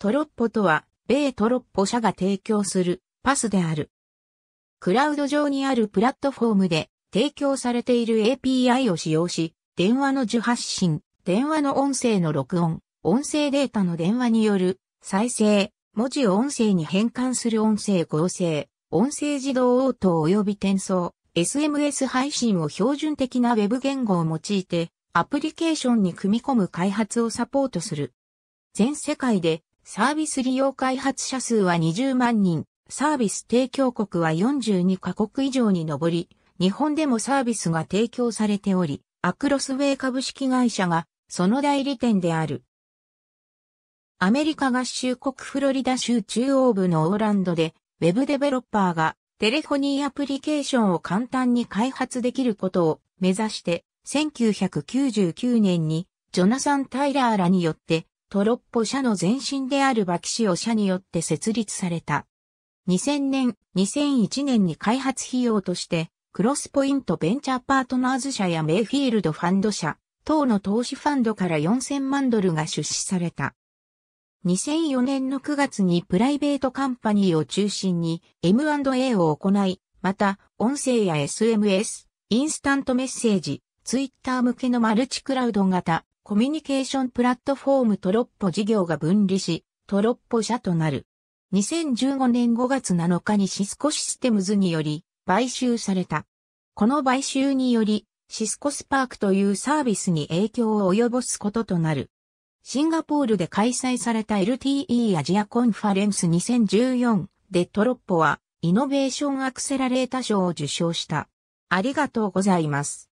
トロッポとは、米トロッポ社が提供するパスである。クラウド上にあるプラットフォームで提供されている API を使用し、電話の受発信、電話の音声の録音、音声データの電話による再生、文字を音声に変換する音声合成、音声自動応答及び転送、SMS 配信を標準的な Web 言語を用いて、アプリケーションに組み込む開発をサポートする。全世界でサービス利用開発者数は20万人、サービス提供国は42カ国以上に上り、日本でもサービスが提供されており、アクロスウェイ株式会社がその代理店である。アメリカ合衆国フロリダ州中央部のオーランドで、ウェブデベロッパーがテレフォニーアプリケーションを簡単に開発できることを目指して、1999年にジョナサン・タイラーらによってトロッポ社の前身であるバキシオ社によって設立された。2000年、2001年に開発費用として、クロスポイントベンチャーパートナーズ社やメイフィールドファンド社、等の投資ファンドから4000万ドルが出資された。2004年の9月にプライベートカンパニーを中心に M&A を行い、また、音声や SMS、インスタントメッセージ、ツイッター向けのマルチクラウド型、コミュニケーションプラットフォームトロッポ事業が分離し、トロッポ社となる。2015年5月7日にシスコシステムズにより買収された。この買収により、シスコスパークというサービスに影響を及ぼすこととなる。シンガポールで開催された LTE アジアコンファレンス2014でトロッポはイノベーションアクセラレータ賞を受賞した。ありがとうございます。